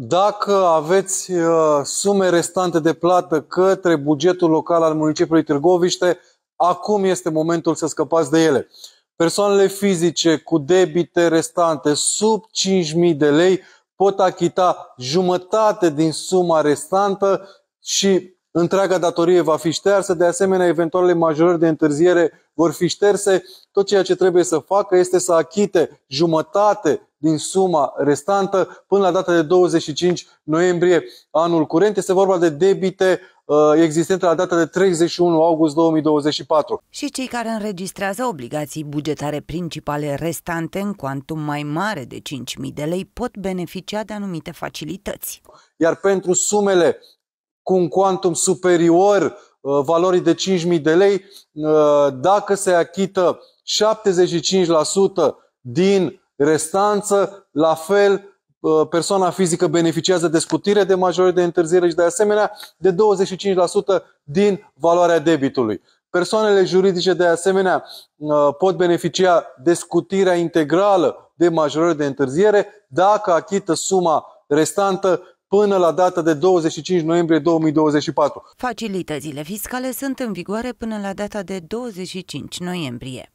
Dacă aveți uh, sume restante de plată către bugetul local al municipiului Târgoviște, acum este momentul să scăpați de ele. Persoanele fizice cu debite restante sub 5.000 de lei pot achita jumătate din suma restantă și întreaga datorie va fi ștersă. de asemenea eventualele majorări de întârziere vor fi șterse. Tot ceea ce trebuie să facă este să achite jumătate din suma restantă până la data de 25 noiembrie anul curent. Este vorba de debite uh, existente la data de 31 august 2024. Și cei care înregistrează obligații bugetare principale restante în cuantum mai mare de 5.000 de lei pot beneficia de anumite facilități. Iar pentru sumele cu un cuantum superior uh, valorii de 5.000 de lei, uh, dacă se achită 75% din restanță, la fel uh, persoana fizică beneficiază de scutire de majorări de întârziere și de asemenea de 25% din valoarea debitului. Persoanele juridice de asemenea uh, pot beneficia de scutirea integrală de majorări de întârziere dacă achită suma restantă până la data de 25 noiembrie 2024. Facilitățile fiscale sunt în vigoare până la data de 25 noiembrie.